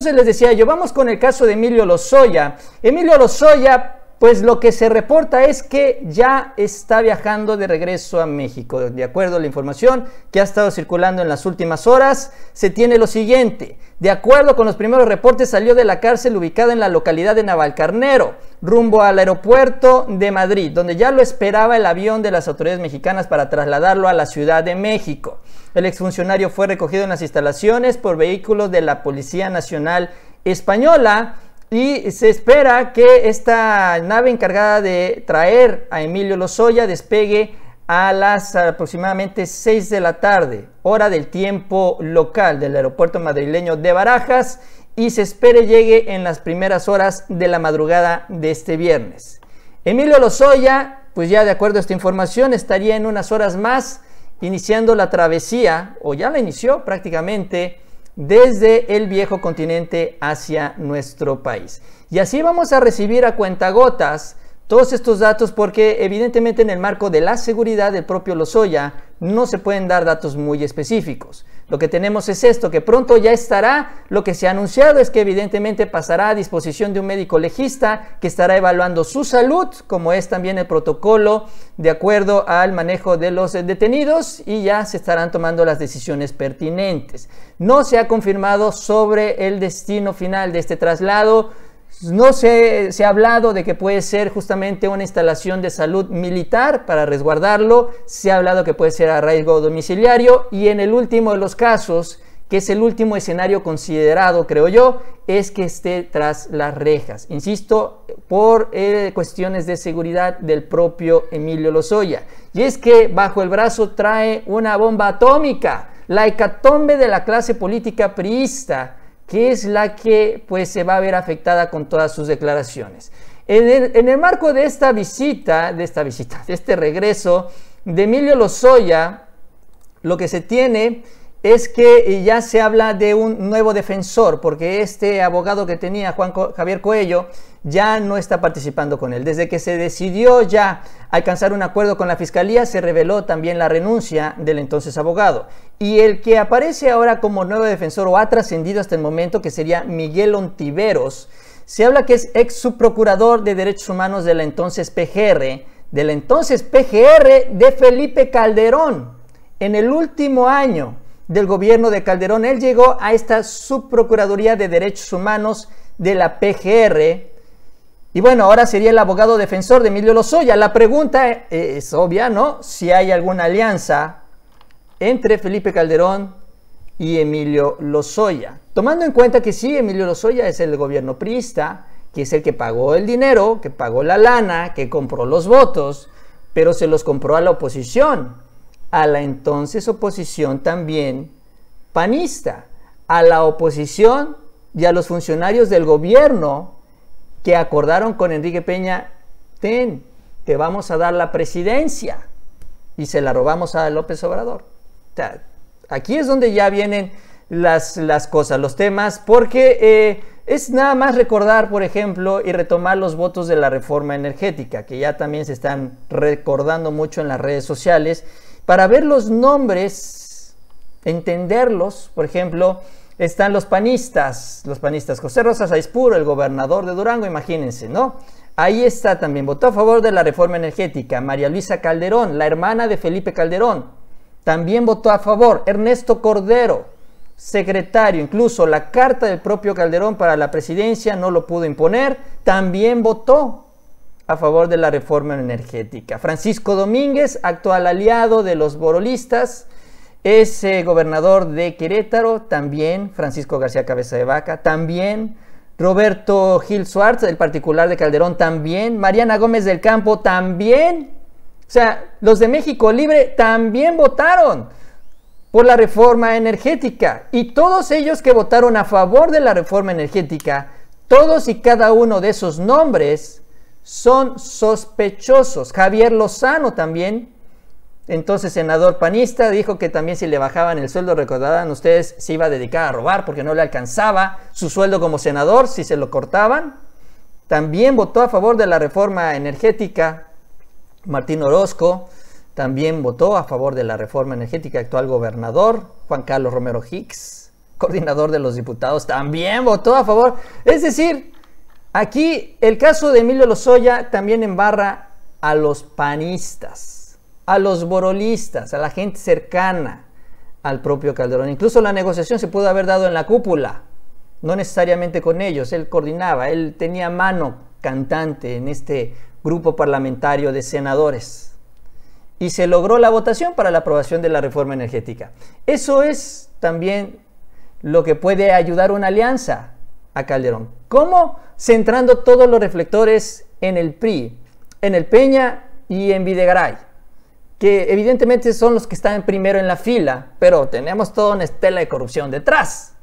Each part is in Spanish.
Entonces les decía yo, vamos con el caso de Emilio Lozoya. Emilio Lozoya pues lo que se reporta es que ya está viajando de regreso a México. De acuerdo a la información que ha estado circulando en las últimas horas, se tiene lo siguiente. De acuerdo con los primeros reportes, salió de la cárcel ubicada en la localidad de Navalcarnero, rumbo al aeropuerto de Madrid, donde ya lo esperaba el avión de las autoridades mexicanas para trasladarlo a la Ciudad de México. El exfuncionario fue recogido en las instalaciones por vehículos de la Policía Nacional Española y se espera que esta nave encargada de traer a Emilio Lozoya despegue a las aproximadamente 6 de la tarde, hora del tiempo local del aeropuerto madrileño de Barajas, y se espere llegue en las primeras horas de la madrugada de este viernes. Emilio Lozoya, pues ya de acuerdo a esta información, estaría en unas horas más iniciando la travesía, o ya la inició prácticamente, desde el viejo continente hacia nuestro país. Y así vamos a recibir a cuentagotas todos estos datos porque evidentemente en el marco de la seguridad del propio Lozoya no se pueden dar datos muy específicos. Lo que tenemos es esto, que pronto ya estará, lo que se ha anunciado es que evidentemente pasará a disposición de un médico legista que estará evaluando su salud, como es también el protocolo de acuerdo al manejo de los eh, detenidos y ya se estarán tomando las decisiones pertinentes. No se ha confirmado sobre el destino final de este traslado no se, ha hablado de que puede ser justamente una instalación de salud militar para resguardarlo, se ha hablado que puede ser arraigo domiciliario y en el último de los casos, que es el último escenario considerado, creo yo, es que esté tras las rejas. Insisto, por eh, cuestiones de seguridad del propio Emilio Lozoya. Y es que bajo el brazo trae una bomba atómica, la hecatombe de la clase política priista que es la que pues, se va a ver afectada con todas sus declaraciones. En el, marco de esta visita, de esta visita, de este regreso de Emilio Lozoya, lo que se tiene es que eh, ya se habla de un nuevo defensor, porque este abogado que tenía Juan Javier Coello ya no está participando con él. Desde que se decidió ya alcanzar un acuerdo con la fiscalía, se reveló también la renuncia del entonces abogado. Y el que aparece ahora como nuevo defensor o ha trascendido hasta el momento, que sería Miguel Ontiveros, se habla que es ex subprocurador de derechos humanos de la entonces PGR, del entonces PGR de Felipe Calderón, en el último año del gobierno de Calderón, él llegó a esta subprocuraduría de derechos humanos de la PGR. Y bueno, ahora sería el abogado defensor de Emilio Lozoya. La pregunta eh, es obvia, ¿no? Si hay alguna alianza entre Felipe Calderón y Emilio Lozoya. Tomando en cuenta que sí, Emilio Lozoya es el gobierno priista, que es el que pagó el dinero, que pagó la lana, que compró los votos, pero se los compró a la oposición a la entonces oposición también panista, a la oposición y a los funcionarios del gobierno que acordaron con Enrique Peña, ten, te vamos a dar la presidencia y se la robamos a López Obrador. aquí es donde ya vienen las, cosas, los temas, porque eh, es nada más recordar, por ejemplo, y retomar los votos de la reforma energética, que ya también se están recordando mucho en las redes sociales para ver los nombres, entenderlos, por ejemplo, están los panistas, los panistas José Rosas Aispuro, el gobernador de Durango, imagínense, ¿no? Ahí está también, votó a favor de la reforma energética, María Luisa Calderón, la hermana de Felipe Calderón, también votó a favor, Ernesto Cordero, secretario, incluso la carta del propio Calderón para la presidencia no lo pudo imponer, también votó a favor de la reforma energética. Francisco Domínguez, actual aliado de los borolistas, ...ese eh, gobernador de Querétaro, también Francisco García Cabeza de Vaca, también Roberto Gil Suárez, el particular de Calderón, también Mariana Gómez del Campo, también. O sea, los de México Libre también votaron por la reforma energética. Y todos ellos que votaron a favor de la reforma energética, todos y cada uno de esos nombres son sospechosos. Javier Lozano también, entonces senador panista, dijo que también si le bajaban el sueldo, recordarán ustedes, se iba a dedicar a robar porque no le alcanzaba su sueldo como senador, si se lo cortaban. También votó a favor de la reforma energética. Martín Orozco también votó a favor de la reforma energética, actual gobernador, Juan Carlos Romero Hicks coordinador de los diputados, también votó a favor. Es decir, Aquí el caso de Emilio Lozoya también embarra a los panistas, a los borolistas, a la gente cercana al propio Calderón. Incluso la negociación se pudo haber dado en la cúpula, no necesariamente con ellos, él coordinaba, él tenía mano cantante en este grupo parlamentario de senadores. Y se logró la votación para la aprobación de la reforma energética. Eso es también lo que puede ayudar una alianza, a Calderón. ¿Cómo? Centrando todos los reflectores en el PRI, en el Peña y en Videgaray, que evidentemente son los que están primero en la fila, pero tenemos toda una estela de corrupción detrás,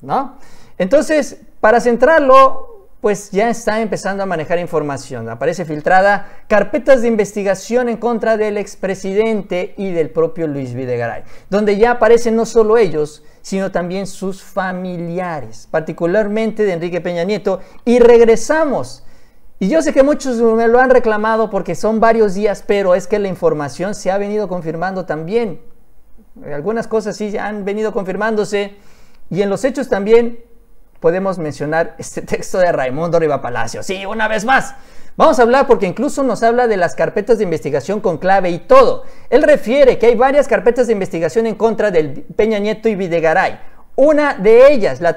¿no? Entonces, para centrarlo, pues ya está empezando a manejar información. Aparece filtrada carpetas de investigación en contra del expresidente y del propio Luis Videgaray, donde ya aparecen no solo ellos, sino también sus familiares, particularmente de Enrique Peña Nieto. Y regresamos. Y yo sé que muchos me lo han reclamado porque son varios días, pero es que la información se ha venido confirmando también. Algunas cosas sí han venido confirmándose. Y en los hechos también podemos mencionar este texto de Raimundo Riva Palacio. Sí, una vez más. Vamos a hablar porque incluso nos habla de las carpetas de investigación con clave y todo. Él refiere que hay varias carpetas de investigación en contra del Peña Nieto y Videgaray. Una de ellas, la,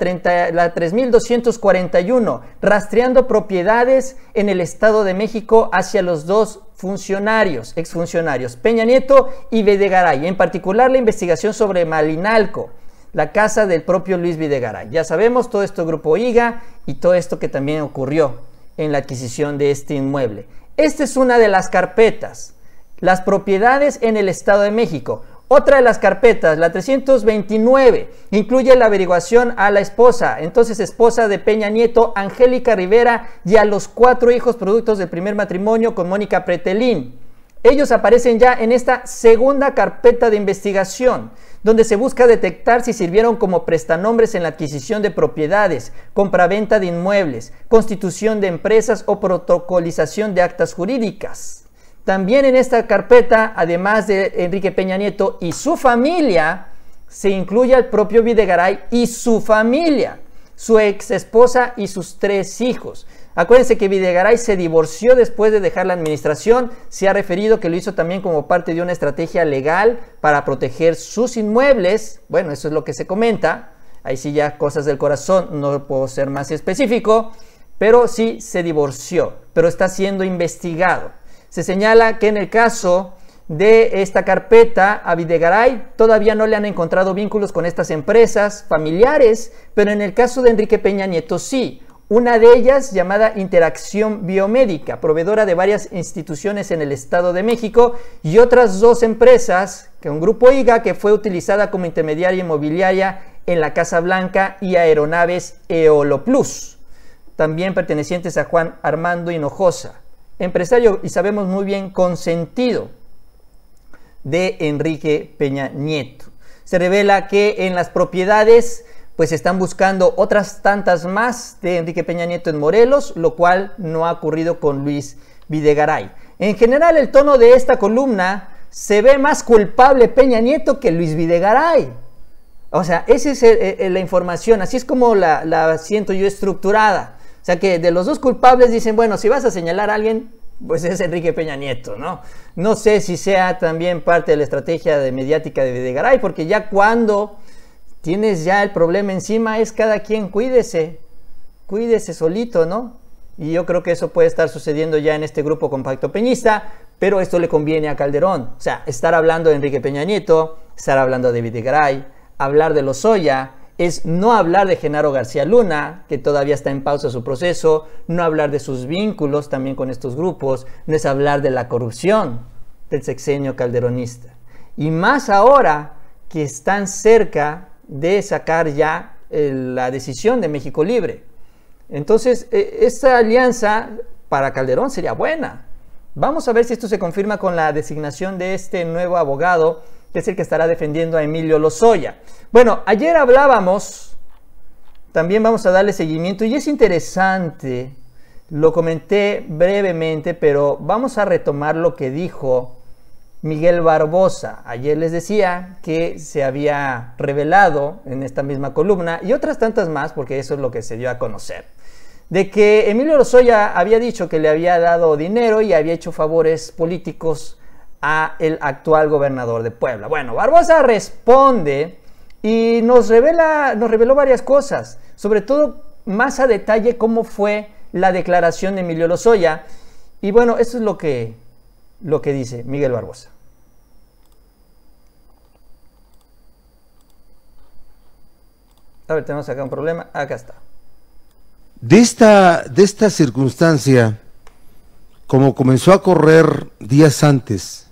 la 3241, rastreando propiedades en el Estado de México hacia los dos funcionarios, exfuncionarios, Peña Nieto y Videgaray, en particular la investigación sobre Malinalco la casa del propio Luis Videgaray. Ya sabemos todo esto Grupo IGA y todo esto que también ocurrió en la adquisición de este inmueble. Esta es una de las carpetas, las propiedades en el Estado de México. Otra de las carpetas, la 329, incluye la averiguación a la esposa, entonces esposa de Peña Nieto, Angélica Rivera, y a los cuatro hijos productos del primer matrimonio con Mónica Pretelín. Ellos aparecen ya en esta segunda carpeta de investigación, donde se busca detectar si sirvieron como prestanombres en la adquisición de propiedades, compraventa de inmuebles, constitución de empresas o protocolización de actas jurídicas. También en esta carpeta, además de Enrique Peña Nieto y su familia, se incluye al propio Videgaray y su familia, su ex esposa y sus tres hijos. Acuérdense que Videgaray se divorció después de dejar la administración. Se ha referido que lo hizo también como parte de una estrategia legal para proteger sus inmuebles. Bueno, eso es lo que se comenta. Ahí sí ya cosas del corazón, no puedo ser más específico. Pero sí se divorció, pero está siendo investigado. Se señala que en el caso de esta carpeta a Videgaray todavía no le han encontrado vínculos con estas empresas familiares, pero en el caso de Enrique Peña Nieto sí una de ellas llamada Interacción Biomédica, proveedora de varias instituciones en el Estado de México, y otras dos empresas, que un grupo IGA que fue utilizada como intermediaria inmobiliaria en la Casa Blanca y aeronaves Eolo Plus, también pertenecientes a Juan Armando Hinojosa, empresario y sabemos muy bien consentido de Enrique Peña Nieto. Se revela que en las propiedades pues están buscando otras tantas más de Enrique Peña Nieto en Morelos, lo cual no ha ocurrido con Luis Videgaray. En general, el tono de esta columna se ve más culpable Peña Nieto que Luis Videgaray. O sea, esa es eh, eh, la información, así es como la, siento yo estructurada. O sea que de los dos culpables dicen, bueno, si vas a señalar a alguien, pues es Enrique Peña Nieto, ¿no? No sé si sea también parte de la estrategia de mediática de Videgaray, porque ya cuando tienes ya el problema encima, es cada quien cuídese, cuídese solito, ¿no? Y yo creo que eso puede estar sucediendo ya en este grupo compacto peñista, pero esto le conviene a Calderón. O sea, estar hablando de Enrique Peña Nieto, estar hablando de David hablar de Lozoya, es no hablar de Genaro García Luna, que todavía está en pausa su proceso, no hablar de sus vínculos también con estos grupos, no es hablar de la corrupción del sexenio calderonista. Y más ahora que están cerca de sacar ya la decisión de México Libre. Entonces, e, esta alianza para Calderón sería buena. Vamos a ver si esto se confirma con la designación de este nuevo abogado, que es el que estará defendiendo a Emilio Lozoya. Bueno, ayer hablábamos, también vamos a darle seguimiento, y es interesante, lo comenté brevemente, pero vamos a retomar lo que dijo Miguel Barbosa. Ayer les decía que se había revelado en esta misma columna y otras tantas más, porque eso es lo que se dio a conocer, de que Emilio Lozoya había dicho que le había dado dinero y había hecho favores políticos a el actual gobernador de Puebla. Bueno, Barbosa responde y nos revela nos reveló varias cosas, sobre todo más a detalle cómo fue la declaración de Emilio Lozoya. Y bueno, eso es lo que lo que dice Miguel Barbosa. A ver, tenemos acá un problema. Acá está. De esta, de esta circunstancia, como comenzó a correr días antes,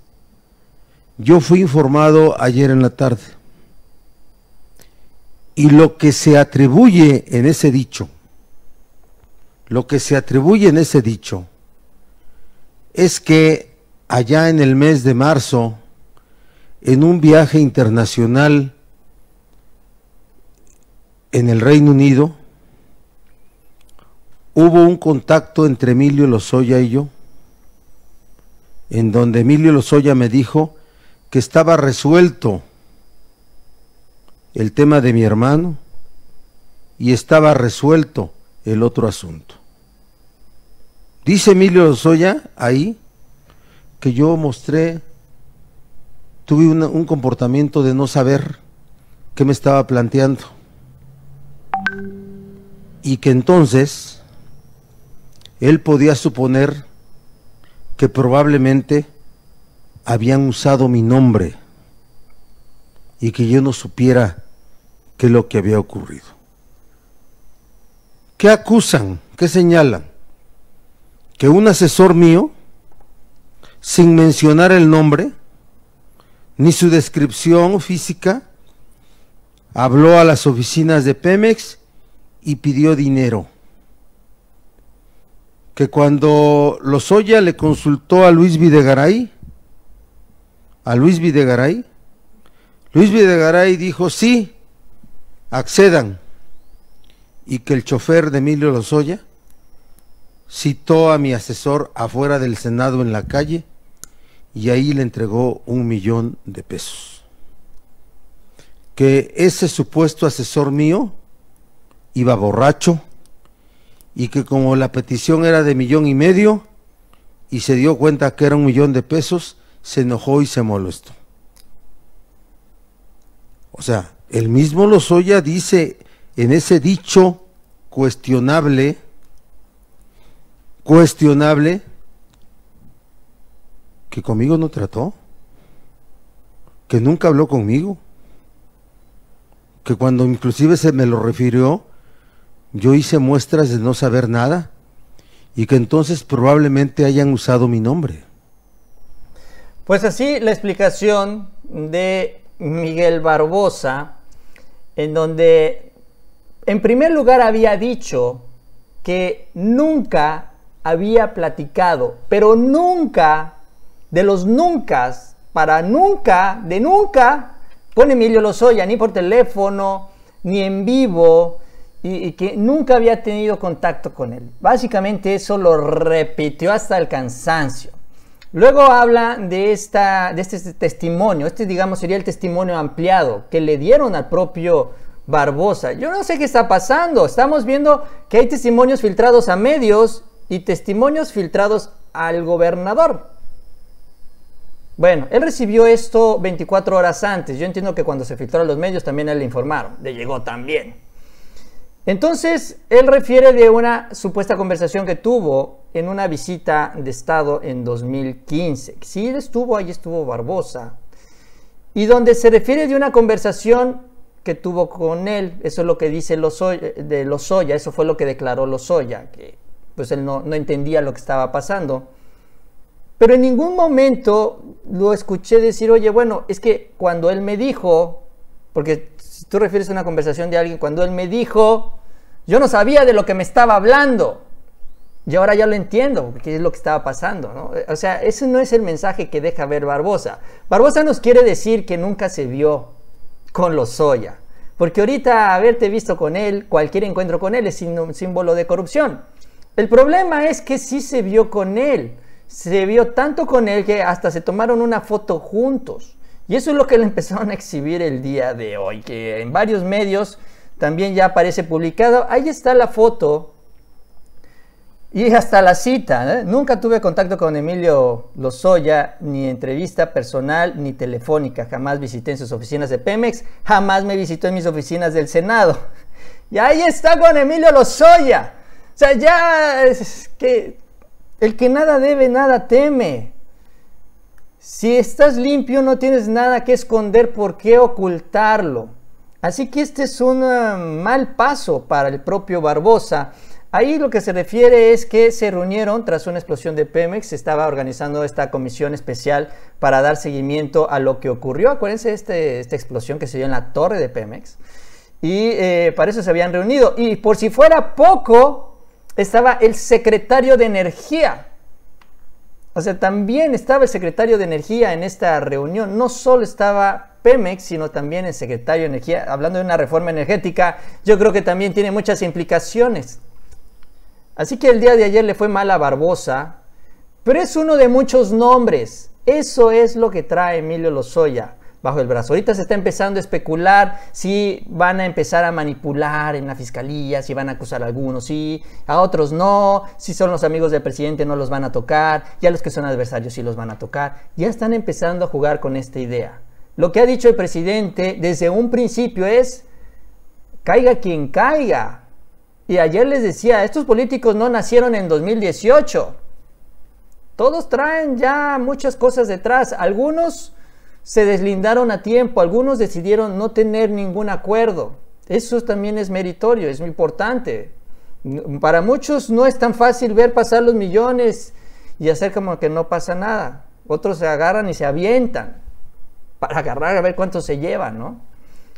yo fui informado ayer en la tarde. Y lo que se atribuye en ese dicho, lo que se atribuye en ese dicho, es que allá en el mes de marzo, en un viaje internacional, en el Reino Unido, hubo un contacto entre Emilio Lozoya y yo, en donde Emilio Lozoya me dijo que estaba resuelto el tema de mi hermano y estaba resuelto el otro asunto. Dice Emilio Lozoya ahí que yo mostré, tuve un comportamiento de no saber qué me estaba planteando y que entonces él podía suponer que probablemente habían usado mi nombre y que yo no supiera qué es lo que había ocurrido. ¿Qué acusan? ¿Qué señalan? Que un asesor mío, sin mencionar el nombre, ni su descripción física, habló a las oficinas de Pemex y pidió dinero. Que cuando Lozoya le consultó a Luis Videgaray, a Luis Videgaray, Luis Videgaray dijo, sí, accedan. Y que el chofer de Emilio Lozoya citó a mi asesor afuera del Senado en la calle y ahí le entregó un millón de pesos que ese supuesto asesor mío iba borracho y que como la petición era de millón y medio y se dio cuenta que era un millón de pesos, se enojó y se molestó. O sea, el mismo Lozoya dice en ese dicho cuestionable, cuestionable, que conmigo no trató, que nunca habló conmigo, que cuando inclusive se me lo refirió, yo hice muestras de no saber nada y que entonces probablemente hayan usado mi nombre. Pues así la explicación de Miguel Barbosa, en donde en primer lugar había dicho que nunca había platicado, pero nunca, de los nunca, para nunca, de nunca, con Emilio Lozoya, ni por teléfono, ni en vivo, y, que nunca había tenido contacto con él. Básicamente eso lo repitió hasta el cansancio. Luego habla de, esta, de este, este testimonio, este digamos sería el testimonio ampliado que le dieron al propio Barbosa. Yo no sé qué está pasando, estamos viendo que hay testimonios filtrados a medios y testimonios filtrados al gobernador. Bueno, él recibió esto 24 horas antes. Yo entiendo que cuando se filtraron los medios también él le informaron. Le llegó también. Entonces, él refiere de una supuesta conversación que tuvo en una visita de Estado en 2015. Sí, él estuvo, ahí estuvo Barbosa. Y donde se refiere de una conversación que tuvo con él, eso es lo que dice Lozoya, de Lozoya, eso fue lo que declaró Lozoya, que pues él no, no entendía lo que estaba pasando. Pero en ningún momento lo escuché decir, oye, bueno, es que cuando él me dijo, porque si tú refieres a una conversación de alguien, cuando él me dijo, yo no sabía de lo que me estaba hablando. Y ahora ya lo entiendo, qué es lo que estaba pasando, ¿no? Eh, o sea, ese no es el mensaje que deja ver Barbosa. Barbosa nos quiere decir que nunca se vio con Lozoya, porque ahorita haberte visto con él, cualquier encuentro con él es un símbolo de corrupción. El problema es que sí se vio con él, se vio tanto con él que hasta se tomaron una foto juntos. Y eso es lo que le empezaron a exhibir el día de hoy, que en varios medios también ya aparece publicado. Ahí está la foto y hasta la cita. ¿eh? Nunca tuve contacto con Emilio Lozoya, ni entrevista personal ni telefónica. Jamás visité en sus oficinas de Pemex, jamás me visitó en mis oficinas del Senado. Y ahí está con Emilio Lozoya. O sea, ya es que el que nada debe, nada teme. Si estás limpio, no tienes nada que esconder, ¿por qué ocultarlo? Así que este es un eh, mal paso para el propio Barbosa. Ahí lo que se refiere es que se reunieron tras una explosión de Pemex, se estaba organizando esta comisión especial para dar seguimiento a lo que ocurrió. Acuérdense de este, esta explosión que se dio en la torre de Pemex. Y eh, para eso se habían reunido. Y por si fuera poco, estaba el secretario de Energía. O sea, también estaba el secretario de Energía en esta reunión. No solo estaba Pemex, sino también el secretario de Energía. Hablando de una reforma energética, yo creo que también tiene muchas implicaciones. Así que el día de ayer le fue mal a Barbosa, pero es uno de muchos nombres. Eso es lo que trae Emilio Lozoya bajo el brazo. Ahorita se está empezando a especular si van a empezar a manipular en la fiscalía, si van a acusar a algunos, sí, a otros no, si son los amigos del presidente no los van a tocar, ya los que son adversarios sí los van a tocar. Ya están empezando a jugar con esta idea. Lo que ha dicho el presidente desde un principio es, caiga quien caiga. Y ayer les decía, estos políticos no nacieron en 2018. Todos traen ya muchas cosas detrás. Algunos se deslindaron a tiempo, algunos decidieron no tener ningún acuerdo. Eso también es meritorio, es muy importante. Para muchos no es tan fácil ver pasar los millones y hacer como que no pasa nada. Otros se agarran y se avientan para agarrar a ver cuánto se llevan, ¿no?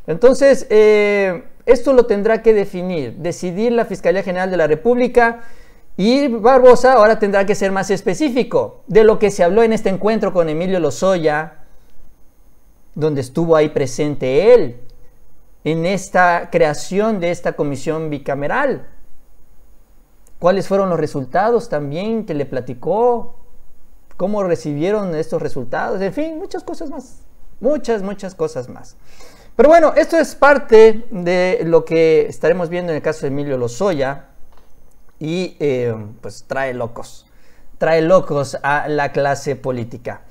Entonces, eh, esto lo tendrá que definir, decidir la Fiscalía General de la República y Barbosa ahora tendrá que ser más específico de lo que se habló en este encuentro con Emilio Lozoya, donde estuvo ahí presente él en esta creación de esta comisión bicameral. ¿Cuáles fueron los resultados también que le platicó? ¿Cómo recibieron estos resultados? En fin, muchas cosas más. Muchas, muchas cosas más. Pero bueno, esto es parte de lo que estaremos viendo en el caso de Emilio Lozoya y eh, pues trae locos, trae locos a la clase política.